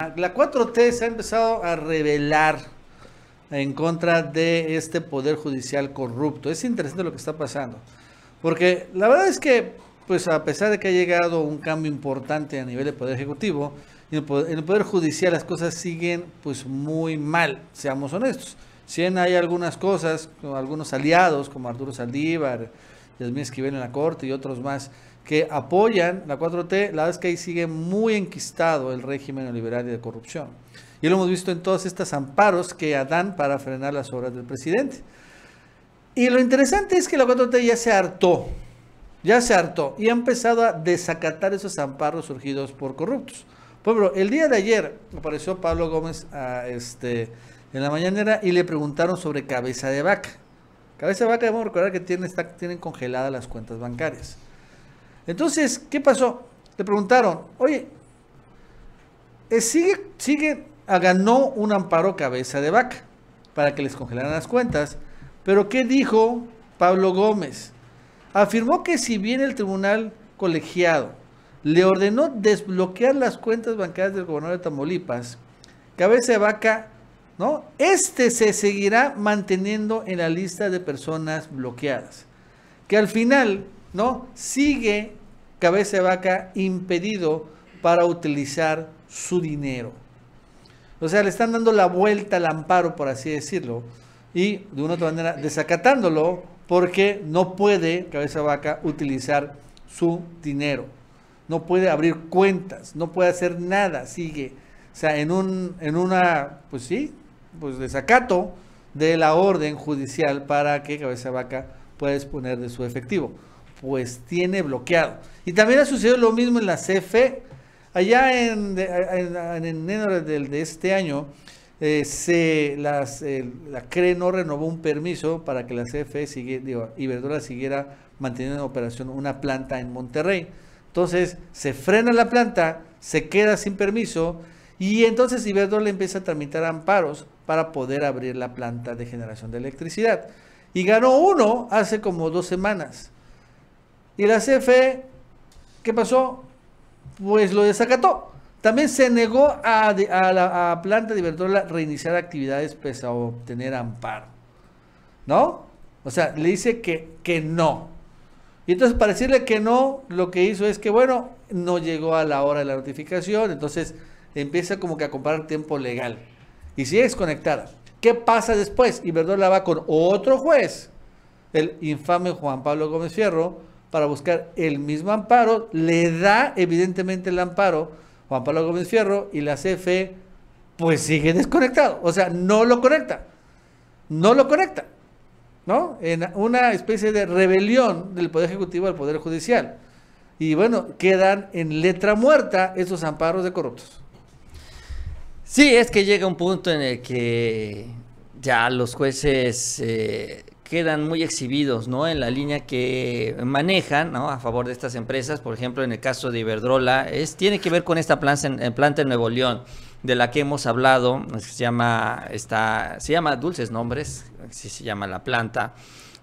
La 4T se ha empezado a revelar en contra de este poder judicial corrupto. Es interesante lo que está pasando, porque la verdad es que, pues a pesar de que ha llegado un cambio importante a nivel de poder ejecutivo, en el poder, judicial las cosas siguen pues muy mal, seamos honestos. Si bien hay algunas cosas, algunos aliados como Arturo Saldívar, Yasmín Esquivel en la Corte y otros más que apoyan la 4T, la verdad es que ahí sigue muy enquistado el régimen neoliberal y de corrupción. Y lo hemos visto en todas estas amparos que dan para frenar las obras del presidente. Y lo interesante es que la 4T ya se hartó, ya se hartó y ha empezado a desacatar esos amparos surgidos por corruptos. Pueblo, el día de ayer apareció Pablo Gómez a ah, este, en la mañanera y le preguntaron sobre cabeza de vaca. Cabeza de vaca debemos recordar que tienen, tienen congeladas las cuentas bancarias. Entonces, ¿qué pasó? Le preguntaron, oye, eh, sigue, sigue, ganó un amparo cabeza de vaca para que les congelaran las cuentas. Pero ¿qué dijo Pablo Gómez? Afirmó que si bien el tribunal colegiado le ordenó desbloquear las cuentas bancarias del gobernador de Tamaulipas, Cabeza de Vaca ¿no? Este se seguirá manteniendo en la lista de personas bloqueadas, que al final, ¿no? Sigue cabeza vaca impedido para utilizar su dinero. O sea, le están dando la vuelta al amparo, por así decirlo, y de una otra manera desacatándolo porque no puede, cabeza vaca, utilizar su dinero. No puede abrir cuentas, no puede hacer nada, sigue. O sea, en, un, en una, pues sí, pues, desacato de la orden judicial para que Cabeza Vaca pueda exponer de su efectivo. Pues tiene bloqueado. Y también ha sucedido lo mismo en la CFE. Allá en, en, enero de, de, este año, eh, se, las, la CRE no renovó un permiso para que la CFE, sigue, digo, Iberdrola siguiera manteniendo en operación una planta en Monterrey. Entonces, se frena la planta, se queda sin permiso y entonces le empieza a tramitar amparos para poder abrir la planta de generación de electricidad. Y ganó uno hace como dos semanas. Y la CFE, ¿qué pasó? Pues lo desacató. También se negó a, la planta de Iberdrola reiniciar actividades pese a obtener amparo. ¿No? O sea, le dice que, que no. Y entonces para decirle que no, lo que hizo es que, bueno, no llegó a la hora de la notificación. Entonces empieza como que a comprar tiempo legal. Y sigue desconectada. ¿Qué pasa después? y la va con otro juez, el infame Juan Pablo Gómez Fierro, para buscar el mismo amparo. Le da evidentemente el amparo Juan Pablo Gómez Fierro y la CFE pues sigue desconectado. O sea, no lo conecta. No lo conecta. ¿No? En una especie de rebelión del Poder Ejecutivo al Poder Judicial. Y bueno, quedan en letra muerta esos amparos de corruptos. Sí, es que llega un punto en el que ya los jueces eh, quedan muy exhibidos, ¿no? En la línea que manejan, ¿no? A favor de estas empresas, por ejemplo, en el caso de Iberdrola, es, tiene que ver con esta planta en, planta en Nuevo León, de la que hemos hablado, se llama, está, se llama Dulces Nombres, así se llama la planta,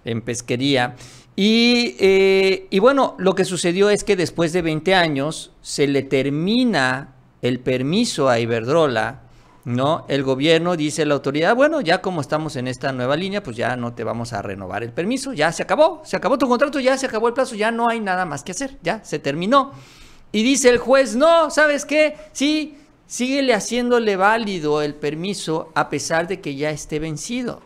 en pesquería. Y, eh, y bueno, lo que sucedió es que después de 20 años se le termina el permiso a Iberdrola, ¿no? El gobierno dice a la autoridad, bueno, ya como estamos en esta nueva línea, pues ya no te vamos a renovar el permiso, ya se acabó, se acabó tu contrato, ya se acabó el plazo, ya no hay nada más que hacer, ya se terminó. Y dice el juez, no, ¿sabes qué? Sí, síguele haciéndole válido el permiso a pesar de que ya esté vencido.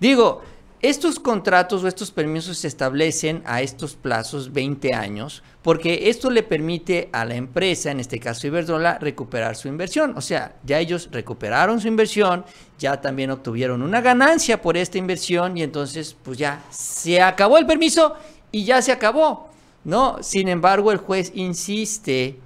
Digo, estos contratos o estos permisos se establecen a estos plazos 20 años porque esto le permite a la empresa, en este caso Iberdrola, recuperar su inversión. O sea, ya ellos recuperaron su inversión, ya también obtuvieron una ganancia por esta inversión y entonces pues ya se acabó el permiso y ya se acabó. No, sin embargo, el juez insiste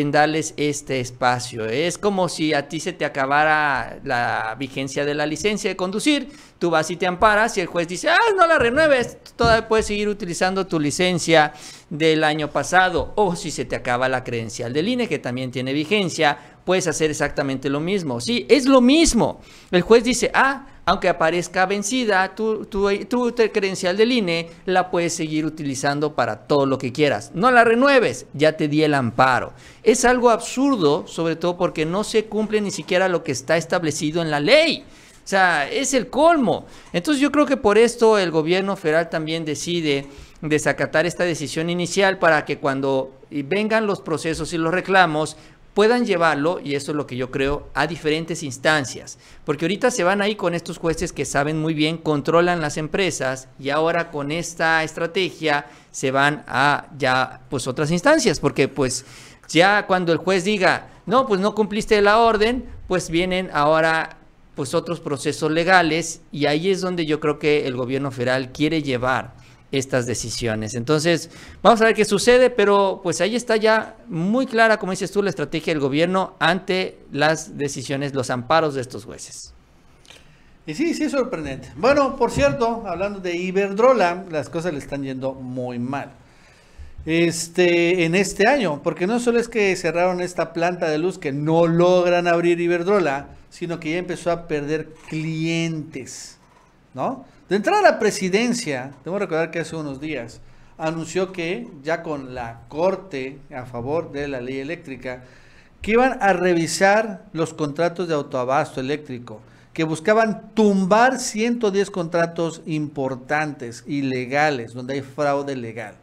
en darles este espacio. Es como si a ti se te acabara la vigencia de la licencia de conducir, tú vas y te amparas y el juez dice, ah, no la renueves, todavía puedes seguir utilizando tu licencia del año pasado. O si se te acaba la credencial del INE, que también tiene vigencia, puedes hacer exactamente lo mismo. Sí, es lo mismo. El juez dice, ah, aunque aparezca vencida, tu, credencial del INE la puedes seguir utilizando para todo lo que quieras. No la renueves, ya te di el amparo. Es algo absurdo, sobre todo porque no se cumple ni siquiera lo que está establecido en la ley. O sea, es el colmo. Entonces yo creo que por esto el gobierno federal también decide desacatar esta decisión inicial para que cuando vengan los procesos y los reclamos, puedan llevarlo, y eso es lo que yo creo, a diferentes instancias. Porque ahorita se van ahí con estos jueces que saben muy bien, controlan las empresas, y ahora con esta estrategia se van a ya pues otras instancias, porque pues ya cuando el juez diga, no, pues no cumpliste la orden, pues vienen ahora pues otros procesos legales y ahí es donde yo creo que el gobierno federal quiere llevar estas decisiones. Entonces, vamos a ver qué sucede, pero pues ahí está ya muy clara, como dices tú, la estrategia del gobierno ante las decisiones, los amparos de estos jueces. Y sí, sí es sorprendente. Bueno, por cierto, hablando de Iberdrola, las cosas le están yendo muy mal. Este, en este año, porque no solo es que cerraron esta planta de luz que no logran abrir Iberdrola, sino que ya empezó a perder clientes. De entrada a la presidencia, tengo que recordar que hace unos días anunció que ya con la corte a favor de la ley eléctrica, que iban a revisar los contratos de autoabasto eléctrico, que buscaban tumbar 110 contratos importantes, ilegales, donde hay fraude legal,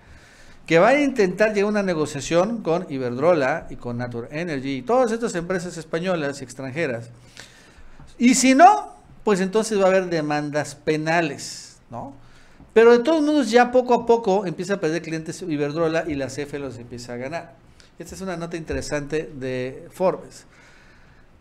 que van a intentar llegar a una negociación con Iberdrola y con Natural Energy y todas estas empresas españolas y extranjeras. Y si no, pues entonces va a haber demandas penales, ¿no? Pero de todos modos ya poco a poco empieza a perder clientes Iberdrola y la CFE los empieza a ganar. Esta es una nota interesante de Forbes.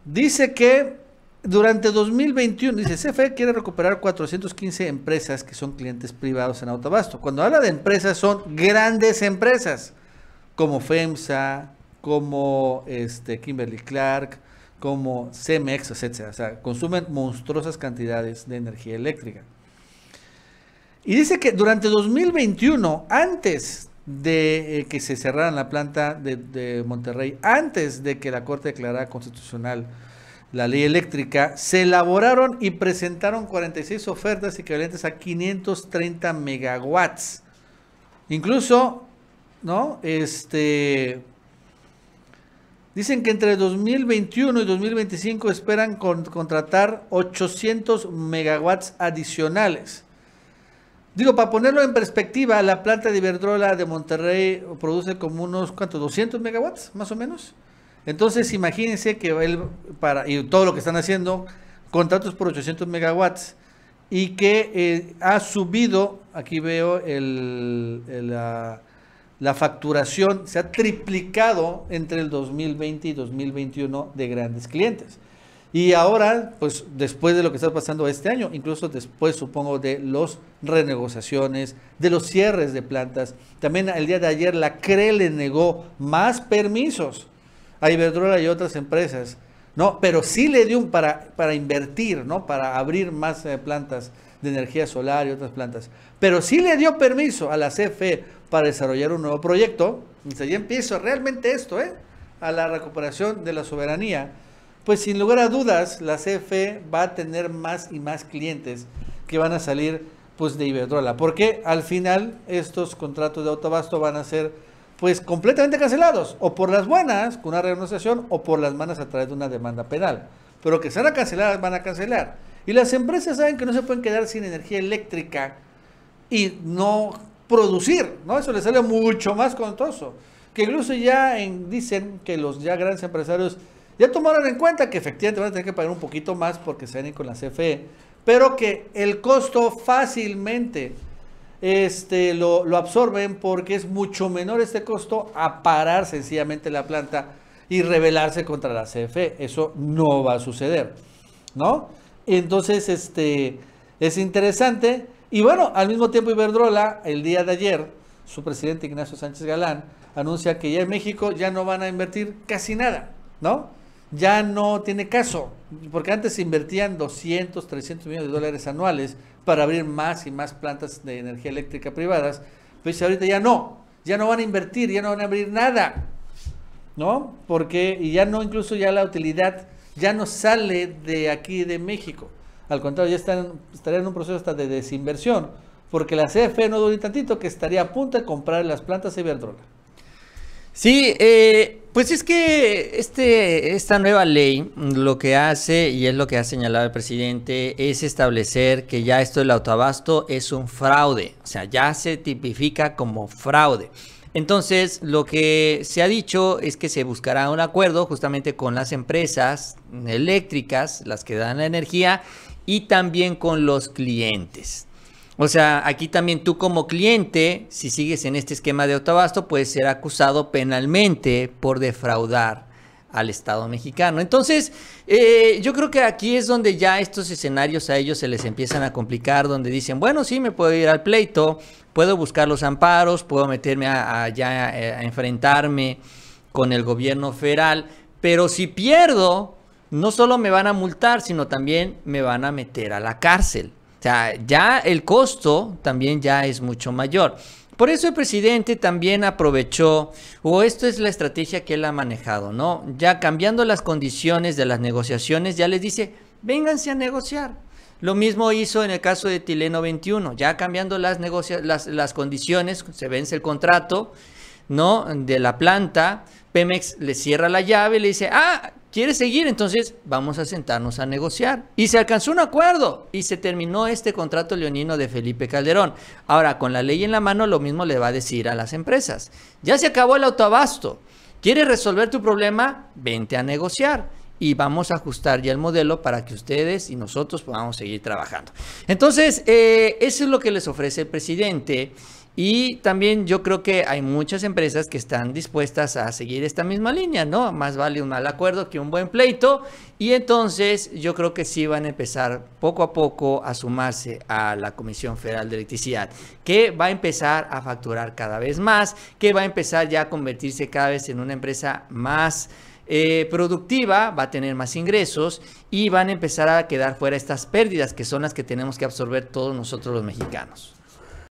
Dice que durante 2021, dice CFE quiere recuperar 415 empresas que son clientes privados en Autobasto. Cuando habla de empresas son grandes empresas como FEMSA, como este, Kimberly Clark, como Cemex, etcétera. O sea, consumen monstruosas cantidades de energía eléctrica. Y dice que durante 2021, antes de eh, que se cerrara la planta de, de, Monterrey, antes de que la Corte declarara constitucional la ley eléctrica, se elaboraron y presentaron 46 ofertas equivalentes a 530 megawatts. Incluso, ¿no? Este, Dicen que entre 2021 y 2025 esperan contratar 800 megawatts adicionales. Digo, para ponerlo en perspectiva, la planta de Iberdrola de Monterrey produce como unos, cuantos 200 megawatts, más o menos. Entonces, imagínense que él, para, y todo lo que están haciendo, contratos por 800 megawatts y que eh, ha subido, aquí veo el, el, la, la facturación se ha triplicado entre el 2020 y 2021 de grandes clientes. Y ahora, pues después de lo que está pasando este año, incluso después supongo de las renegociaciones, de los cierres de plantas, también el día de ayer la CRE le negó más permisos a Iberdrola y otras empresas, ¿no? Pero sí le dio un para, para invertir, ¿no? Para abrir más eh, plantas de energía solar y otras plantas. Pero sí le dio permiso a la CFE para desarrollar un nuevo proyecto. si ya empiezo realmente esto, ¿eh? A la recuperación de la soberanía. Pues sin lugar a dudas, la CFE va a tener más y más clientes que van a salir pues de Iberdrola. Porque al final estos contratos de autoabasto van a ser pues completamente cancelados. O por las buenas, con una renegociación o por las malas a través de una demanda penal. Pero que sean a cancelar, van a cancelar. Y las empresas saben que no se pueden quedar sin energía eléctrica y no producir, ¿no? Eso le sale mucho más costoso. Que incluso ya dicen que los ya grandes empresarios ya tomaron en cuenta que efectivamente van a tener que pagar un poquito más porque se con la CFE, pero que el costo fácilmente este, lo, absorben porque es mucho menor este costo a parar sencillamente la planta y rebelarse contra la CFE. Eso no va a suceder, ¿no? Entonces, este, es interesante. Y bueno, al mismo tiempo Iberdrola, el día de ayer, su presidente Ignacio Sánchez Galán anuncia que ya en México ya no van a invertir casi nada, ¿no? Ya no tiene caso, porque antes se invertían 200, 300 millones de dólares anuales para abrir más y más plantas de energía eléctrica privadas, pues ahorita ya no, ya no van a invertir, ya no van a abrir nada, ¿no? Porque, y ya no, incluso ya la utilidad ya no sale de aquí de México. Al contrario, ya están, en un proceso hasta de desinversión, porque la CFE no dura tantito que estaría a punto de comprar las plantas de Iberdrola. Sí, eh, pues es que este, esta nueva ley lo que hace, y es lo que ha señalado el presidente, es establecer que ya esto del autoabasto es un fraude, o sea, ya se tipifica como fraude. Entonces, lo que se ha dicho es que se buscará un acuerdo justamente con las empresas eléctricas, las que dan la energía, y también con los clientes. O sea, aquí también tú como cliente, si sigues en este esquema de autoabasto, puedes ser acusado penalmente por defraudar al Estado mexicano. Entonces, eh, yo creo que aquí es donde ya estos escenarios a ellos se les empiezan a complicar, donde dicen, bueno, sí, me puedo ir al pleito, puedo buscar los amparos, puedo meterme a, a eh, enfrentarme con el gobierno federal, pero si pierdo, no solo me van a multar, sino también me van a meter a la cárcel. O sea, ya el costo también ya es mucho mayor. Por eso el presidente también aprovechó, o esto es la estrategia que él ha manejado, ¿no? Ya cambiando las condiciones de las negociaciones, ya les dice, vénganse a negociar. Lo mismo hizo en el caso de Tileno 21, ya cambiando las, las, las condiciones, se vence el contrato, ¿no? De la planta, Pemex le cierra la llave y le dice, ah, ¿Quieres seguir? Entonces vamos a sentarnos a negociar. Y se alcanzó un acuerdo y se terminó este contrato leonino de Felipe Calderón. Ahora, con la ley en la mano, lo mismo le va a decir a las empresas. Ya se acabó el autoabasto. ¿Quieres resolver tu problema? Vente a negociar. Y vamos a ajustar ya el modelo para que ustedes y nosotros podamos seguir trabajando. Entonces, eh, eso es lo que les ofrece el presidente. Y también yo creo que hay muchas empresas que están dispuestas a seguir esta misma línea, ¿no? Más vale un mal acuerdo que un buen pleito. Y entonces yo creo que sí van a empezar poco a poco a sumarse a la Comisión Federal de Electricidad, que va a empezar a facturar cada vez más, que va a empezar ya a convertirse cada vez en una empresa más... Eh, productiva, va a tener más ingresos y van a empezar a quedar fuera estas pérdidas que son las que tenemos que absorber todos nosotros los mexicanos.